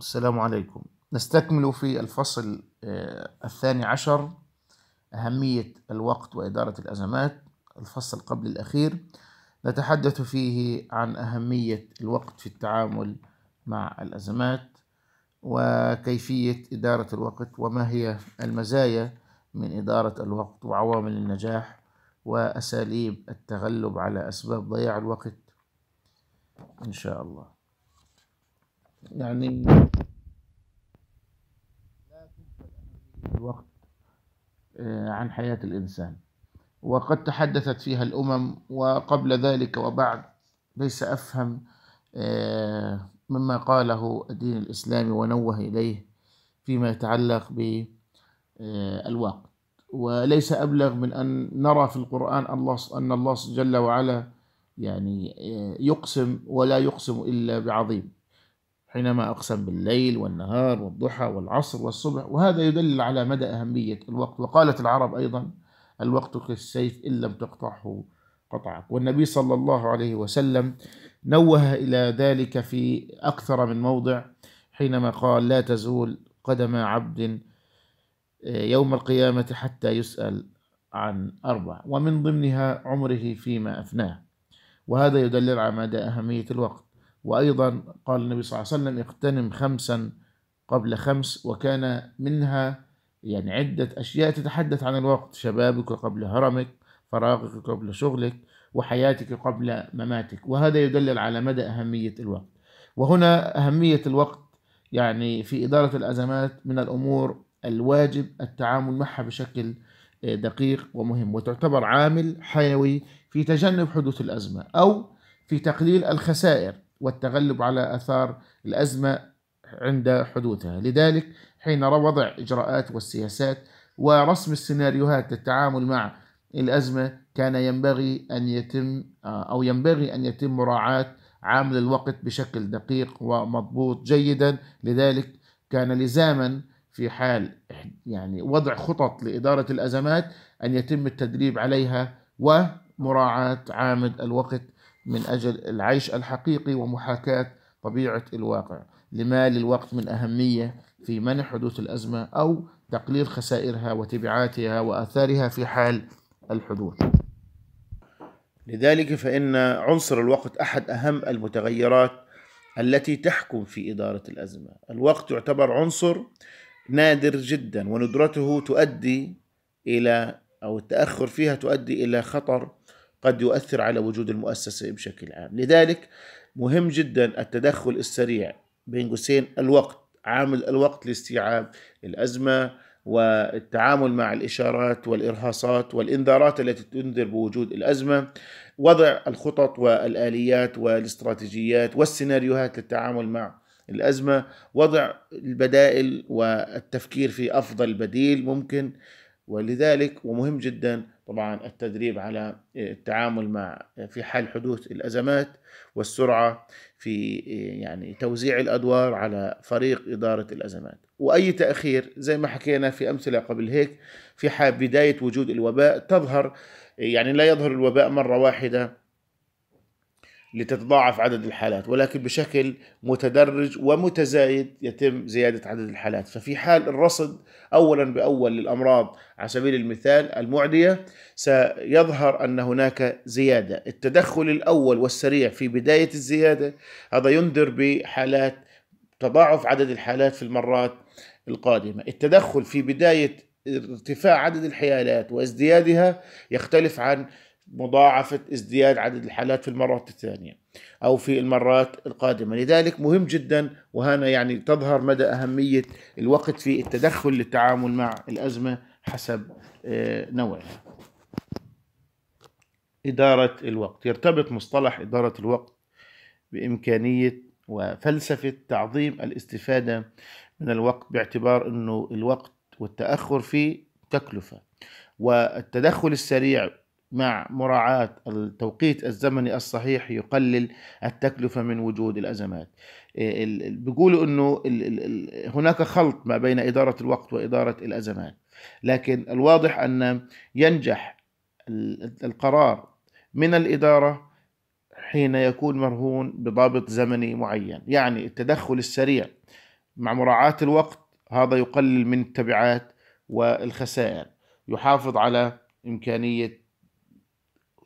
السلام عليكم نستكمل في الفصل آه، الثاني عشر أهمية الوقت وإدارة الأزمات الفصل قبل الأخير نتحدث فيه عن أهمية الوقت في التعامل مع الأزمات وكيفية إدارة الوقت وما هي المزايا من إدارة الوقت وعوامل النجاح وأساليب التغلب على أسباب ضياع الوقت إن شاء الله يعني لا تفصل الوقت آه، عن حياة الإنسان وقد تحدثت فيها الأمم وقبل ذلك وبعد ليس أفهم آه، مما قاله الدين الإسلامي ونوه إليه فيما يتعلق بالوقت آه، وليس أبلغ من أن نرى في القرآن الله أن الله جل وعلا يعني يقسم ولا يقسم إلا بعظيم حينما أقسم بالليل والنهار والضحى والعصر والصبح وهذا يدلل على مدى أهمية الوقت وقالت العرب أيضا الوقت كالسيف إن لم تقطعه قطعك والنبي صلى الله عليه وسلم نوه إلى ذلك في أكثر من موضع حينما قال لا تزول قدم عبد آه، يوم القيامة حتى يسأل عن أربع ومن ضمنها عمره فيما أفناه وهذا يدلل على مدى أهمية الوقت وأيضا قال النبي صلى الله عليه وسلم اغتنم خمسا قبل خمس وكان منها يعني عدة أشياء تتحدث عن الوقت شبابك قبل هرمك فراغك قبل شغلك وحياتك قبل مماتك وهذا يدلل على مدى أهمية الوقت وهنا أهمية الوقت يعني في إدارة الأزمات من الأمور الواجب التعامل معها بشكل آه، دقيق ومهم وتعتبر عامل حيوي في تجنب حدوث الأزمة أو في تقليل الخسائر والتغلب على اثار الازمه عند حدوثها، لذلك حين وضع اجراءات والسياسات ورسم السيناريوهات للتعامل مع الازمه كان ينبغي ان يتم آه، او ينبغي ان يتم مراعاه عامل الوقت بشكل دقيق ومضبوط جيدا، لذلك كان لزاما في حال يعني وضع خطط لاداره الازمات ان يتم التدريب عليها ومراعاه عامل الوقت من أجل العيش الحقيقي ومحاكاة طبيعة الواقع لما للوقت من أهمية في منع حدوث الأزمة أو تقليل خسائرها وتبعاتها وآثارها في حال الحدوث لذلك فإن عنصر الوقت أحد أهم المتغيرات التي تحكم في إدارة الأزمة الوقت يعتبر عنصر نادر جدا وندرته تؤدي إلى أو التأخر فيها تؤدي إلى خطر قد يؤثر على وجود المؤسسة بشكل عام لذلك مهم جدا التدخل السريع بين قوسين الوقت عامل الوقت لاستيعاب الأزمة والتعامل مع الإشارات والإرهاصات والإنذارات التي تنذر بوجود الأزمة وضع الخطط والآليات والاستراتيجيات والسيناريوهات للتعامل مع الأزمة وضع البدائل والتفكير في أفضل بديل ممكن ولذلك ومهم جدا طبعا التدريب على آه، التعامل مع آه، في حال حدوث الازمات والسرعه في آه، يعني توزيع الادوار على فريق اداره الازمات واي تاخير زي ما حكينا في امثله قبل هيك في حال بدايه وجود الوباء تظهر يعني لا يظهر الوباء مره واحده لتتضاعف عدد الحالات ولكن بشكل متدرج ومتزايد يتم زيادة عدد الحالات ففي حال الرصد أولا بأول للأمراض على سبيل المثال المعدية سيظهر أن هناك زيادة التدخل الأول والسريع في بداية الزيادة هذا ينذر بحالات تضاعف عدد الحالات في المرات القادمة التدخل في بداية ارتفاع عدد الحيالات وازديادها يختلف عن مضاعفة ازدياد عدد الحالات في المرات الثانية أو في المرات القادمة لذلك مهم جدا وهنا يعني تظهر مدى أهمية الوقت في التدخل للتعامل مع الأزمة حسب آه، نوعها إدارة الوقت يرتبط مصطلح إدارة الوقت بإمكانية وفلسفة تعظيم الاستفادة من الوقت باعتبار أنه الوقت والتأخر فيه تكلفة والتدخل السريع مع مراعاة التوقيت الزمني الصحيح يقلل التكلفة من وجود الأزمات آه، بيقولوا أنه هناك خلط ما بين إدارة الوقت وإدارة الأزمات لكن الواضح أن ينجح القرار من الإدارة حين يكون مرهون بضابط زمني معين يعني التدخل السريع مع مراعاة الوقت هذا يقلل من التبعات والخسائر يحافظ على إمكانية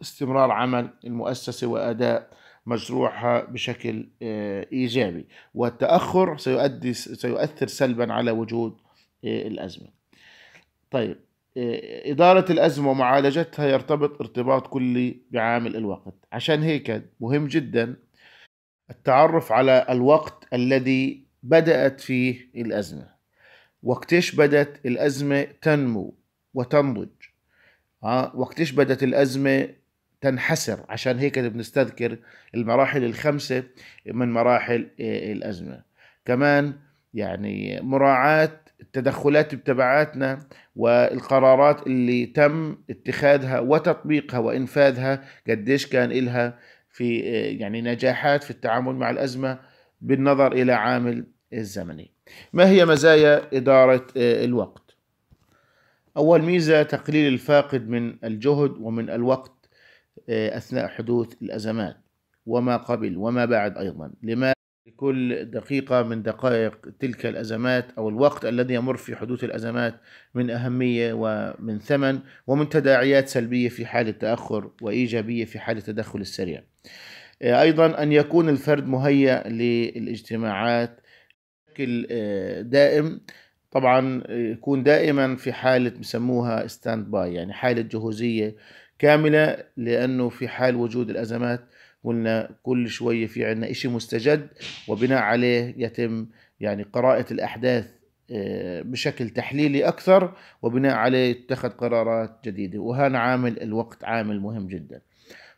استمرار عمل المؤسسة وأداء مشروعها بشكل آه، إيجابي والتأخر سيؤدي سيؤثر سلبا على وجود آه، الأزمة طيب آه، إدارة الأزمة ومعالجتها يرتبط ارتباط كلي بعامل الوقت عشان هيك مهم جدا التعرف على الوقت الذي بدأت فيه الأزمة وقتش بدأت الأزمة تنمو وتنضج وقتش بدأت الأزمة تنحسر عشان هيك بنستذكر المراحل الخمسة من مراحل آه، الأزمة كمان يعني مراعاة التدخلات بتبعاتنا والقرارات اللي تم اتخاذها وتطبيقها وإنفاذها قديش كان إلها في آه، يعني نجاحات في التعامل مع الأزمة بالنظر إلى عامل الزمني ما هي مزايا إدارة آه، الوقت؟ أول ميزة تقليل الفاقد من الجهد ومن الوقت آه، أثناء حدوث الأزمات وما قبل وما بعد أيضا لما كل دقيقة من دقائق تلك الأزمات أو الوقت الذي يمر في حدوث الأزمات من أهمية ومن ثمن ومن تداعيات سلبية في حال التأخر وإيجابية في حال التدخل السريع آه، أيضا أن يكون الفرد مهيأ للاجتماعات بشكل آه، دائم طبعا يكون دائما في حالة بسموها ستاند باي يعني حالة جهوزية كاملة لأنه في حال وجود الأزمات قلنا كل شوية في عنا إشي مستجد وبناء عليه يتم يعني قراءة الأحداث آه، بشكل تحليلي أكثر وبناء عليه يتخذ قرارات جديدة وهذا عامل الوقت عامل مهم جدا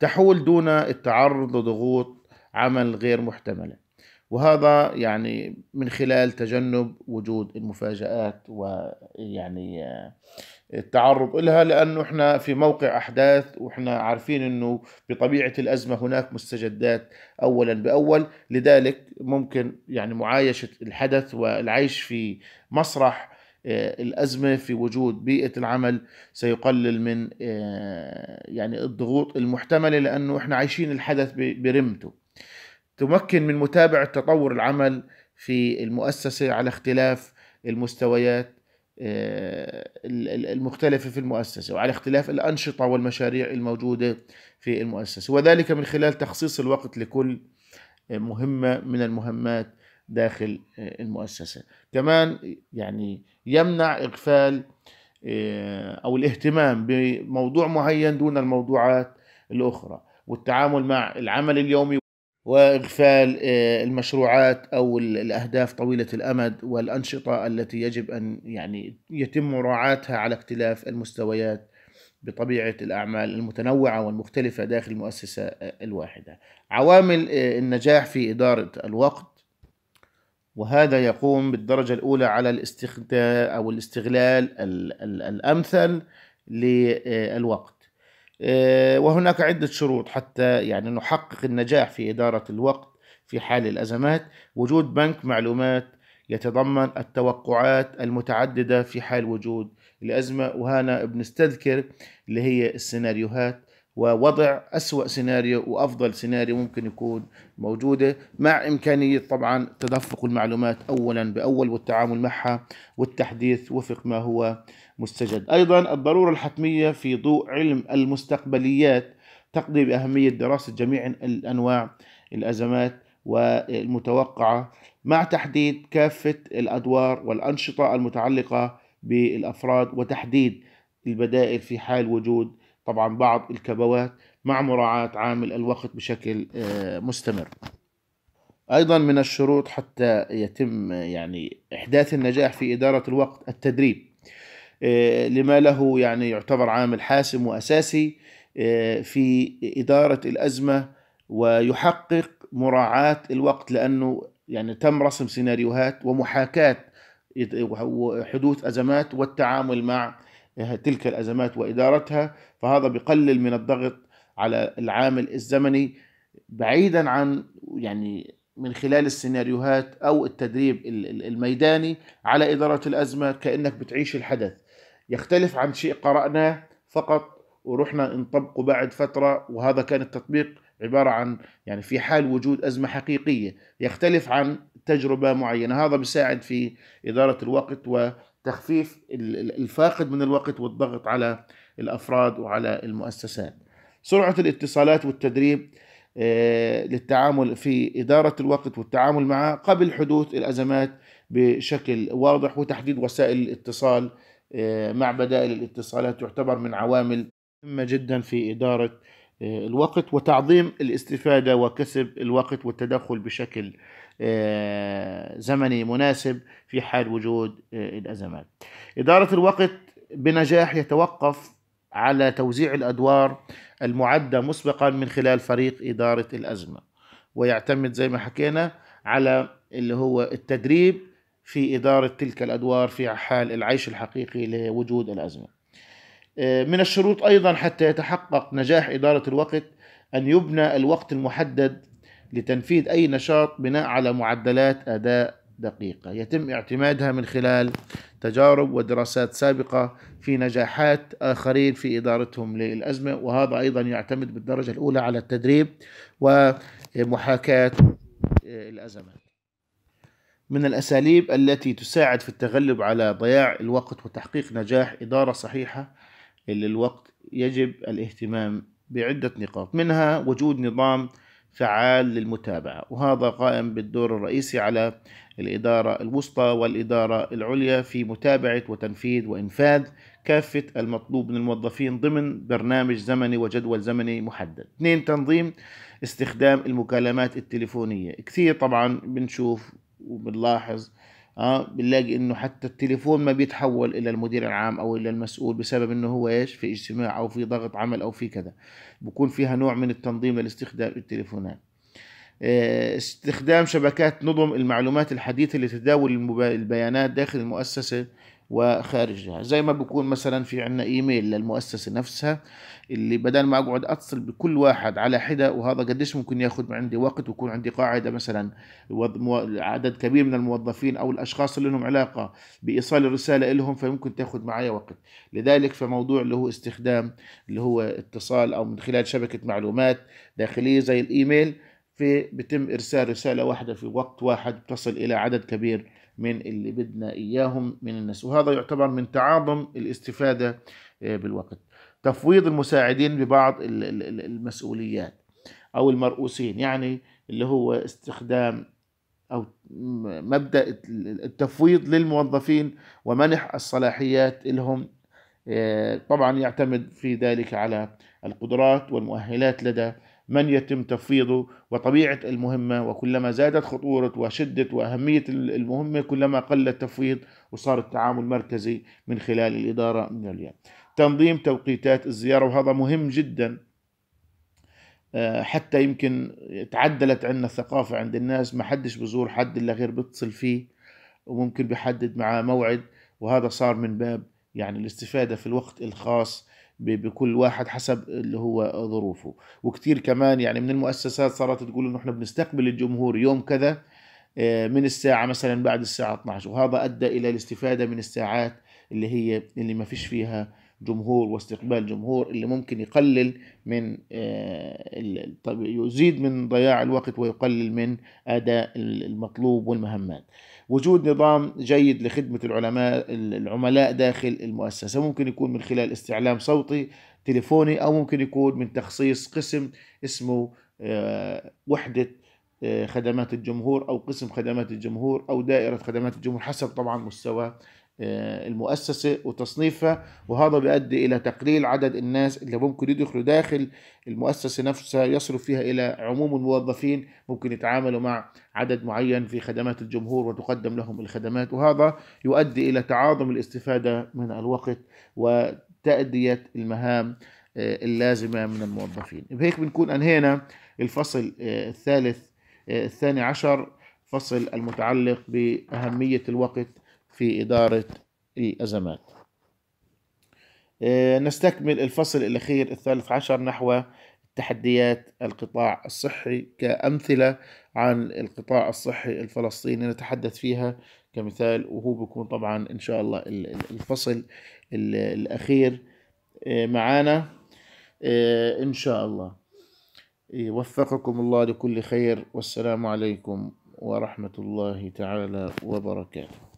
تحول دون التعرض لضغوط عمل غير محتملة وهذا يعني من خلال تجنب وجود المفاجآت ويعني آه، التعرض لها لانه احنا في موقع احداث واحنا عارفين انه بطبيعه الازمه هناك مستجدات اولا باول لذلك ممكن يعني معايشه الحدث والعيش في مسرح آه، الازمه في وجود بيئه العمل سيقلل من آه، يعني الضغوط المحتمله لانه احنا عايشين الحدث برمته تمكن من متابعه تطور العمل في المؤسسه على اختلاف المستويات آه، المختلفة في المؤسسة وعلى اختلاف الأنشطة والمشاريع الموجودة في المؤسسة وذلك من خلال تخصيص الوقت لكل آه، مهمة من المهمات داخل آه، المؤسسة كمان يعني يمنع إغفال أو الاهتمام بموضوع معين دون الموضوعات الأخرى والتعامل مع العمل اليومي واغفال آه، المشروعات او الاهداف طويله الامد والانشطه التي يجب ان يعني يتم مراعاتها على اختلاف المستويات بطبيعه الاعمال المتنوعه والمختلفه داخل المؤسسه آه، الواحده. عوامل آه، النجاح في اداره الوقت وهذا يقوم بالدرجه الاولى على الاستخدام او الاستغلال الامثل للوقت. آه، وهناك عدة شروط حتى يعني نحقق النجاح في إدارة الوقت في حال الأزمات وجود بنك معلومات يتضمن التوقعات المتعددة في حال وجود الأزمة وهنا بنستذكر اللي هي السيناريوهات ووضع أسوأ سيناريو وأفضل سيناريو ممكن يكون موجودة مع إمكانية طبعا تدفق المعلومات أولا بأول والتعامل معها والتحديث وفق ما هو مستجد أيضا الضرورة الحتمية في ضوء علم المستقبليات تقضي بأهمية دراسة جميع الأنواع الأزمات والمتوقعة مع تحديد كافة الأدوار والأنشطة المتعلقة بالأفراد وتحديد البدائل في حال وجود طبعا بعض الكبوات مع مراعاة عامل الوقت بشكل آه، مستمر أيضا من الشروط حتى يتم يعني إحداث النجاح في إدارة الوقت التدريب آه، لما له يعني يعتبر عامل حاسم وأساسي آه، في إدارة الأزمة ويحقق مراعاة الوقت لأنه يعني تم رسم سيناريوهات ومحاكاة حدوث أزمات والتعامل مع تلك الأزمات وإدارتها فهذا بقلل من الضغط على العامل الزمني بعيدا عن يعني من خلال السيناريوهات او التدريب الميداني على اداره الازمه كانك بتعيش الحدث يختلف عن شيء قراناه فقط ورحنا نطبقه بعد فتره وهذا كان التطبيق عباره عن يعني في حال وجود ازمه حقيقيه يختلف عن تجربه معينه هذا بيساعد في اداره الوقت وتخفيف الفاقد من الوقت والضغط على الأفراد وعلى المؤسسات سرعة الاتصالات والتدريب آه، للتعامل في إدارة الوقت والتعامل معه قبل حدوث الأزمات بشكل واضح وتحديد وسائل الاتصال آه، مع بدائل الاتصالات تعتبر من عوامل مهمة جدا في إدارة آه، الوقت وتعظيم الاستفادة وكسب الوقت والتدخل بشكل زمني مناسب في حال وجود الأزمات إدارة الوقت بنجاح يتوقف على توزيع الادوار المعده مسبقا من خلال فريق اداره الازمه ويعتمد زي ما حكينا على اللي هو التدريب في اداره تلك الادوار في حال العيش الحقيقي لوجود الازمه آه، من الشروط ايضا حتى يتحقق نجاح اداره الوقت ان يبنى الوقت المحدد لتنفيذ اي نشاط بناء على معدلات اداء دقيقة يتم اعتمادها من خلال تجارب ودراسات سابقة في نجاحات آخرين في إدارتهم للأزمة وهذا أيضا يعتمد بالدرجة الأولى على التدريب ومحاكاة الأزمات من الأساليب التي تساعد في التغلب على ضياع الوقت وتحقيق نجاح إدارة صحيحة للوقت يجب الاهتمام بعدة نقاط منها وجود نظام فعال للمتابعة وهذا قائم بالدور الرئيسي على الإدارة الوسطى والإدارة العليا في متابعة وتنفيذ وإنفاذ كافة المطلوب من الموظفين ضمن برنامج زمني وجدول زمني محدد اثنين تنظيم استخدام المكالمات التليفونية كثير طبعا بنشوف وبنلاحظ اه بنلاقي انه حتى التليفون ما بيتحول الى المدير العام او الى المسؤول بسبب انه هو ايش في اجتماع او في ضغط عمل او في كذا بكون فيها نوع من التنظيم لاستخدام التليفونات آه، استخدام شبكات نظم المعلومات الحديثة لتداول البيانات داخل المؤسسة وخارجها زي ما بيكون مثلا في عنا ايميل للمؤسسه نفسها اللي بدل ما اقعد اتصل بكل واحد على حده وهذا قديش ممكن ياخذ عندي وقت ويكون عندي قاعده مثلا عدد كبير من الموظفين او الاشخاص اللي لهم علاقه بايصال الرساله لهم فممكن تاخذ معي وقت لذلك فموضوع اللي هو استخدام اللي هو اتصال او من خلال شبكه معلومات داخليه زي الايميل في بتم ارسال رساله واحده في وقت واحد تصل الى عدد كبير من اللي بدنا إياهم من الناس وهذا يعتبر من تعاظم الاستفادة آه، بالوقت تفويض المساعدين ببعض المسؤوليات أو المرؤوسين يعني اللي هو استخدام أو مبدأ التفويض للموظفين ومنح الصلاحيات لهم آه، طبعا يعتمد في ذلك على القدرات والمؤهلات لدى من يتم تفويضه وطبيعة المهمة وكلما زادت خطورة وشدة وأهمية المهمة كلما قل التفويض وصار التعامل مركزي من خلال الإدارة من اليوم تنظيم توقيتات الزيارة وهذا مهم جدا آه، حتى يمكن تعدلت عندنا الثقافة عند الناس ما حدش بزور حد إلا غير بتصل فيه وممكن بيحدد معاه موعد وهذا صار من باب يعني الاستفادة في الوقت الخاص بكل واحد حسب اللي هو ظروفه وكثير كمان يعني من المؤسسات صارت تقول انه احنا بنستقبل الجمهور يوم كذا آه، من الساعة مثلا بعد الساعة 12 وهذا أدى إلى الاستفادة من الساعات اللي هي اللي ما فيش فيها جمهور واستقبال جمهور اللي ممكن يقلل من آه، طب يزيد من ضياع الوقت ويقلل من أداء المطلوب والمهمات وجود نظام جيد لخدمة العلماء العملاء داخل المؤسسة ممكن يكون من خلال استعلام صوتي تليفوني أو ممكن يكون من تخصيص قسم اسمه آه، وحدة آه، خدمات الجمهور أو قسم خدمات الجمهور أو دائرة خدمات الجمهور حسب طبعا مستوى آه، المؤسسة وتصنيفها وهذا بيؤدي إلى تقليل عدد الناس اللي ممكن يدخلوا داخل المؤسسة نفسها يصرف فيها إلى عموم الموظفين ممكن يتعاملوا مع عدد معين في خدمات الجمهور وتقدم لهم الخدمات وهذا يؤدي إلى تعاظم الاستفادة من الوقت وتأدية المهام آه، اللازمة من الموظفين بهيك بنكون أنهينا الفصل آه، الثالث الثاني عشر فصل المتعلق بأهمية الوقت في إدارة الأزمات آه، نستكمل الفصل الأخير الثالث عشر نحو تحديات القطاع الصحي كأمثلة عن القطاع الصحي الفلسطيني نتحدث فيها كمثال وهو بيكون طبعا إن شاء الله الفصل الأخير آه، معانا آه، إن شاء الله إيه، وفقكم الله لكل خير والسلام عليكم ورحمة الله تعالى وبركاته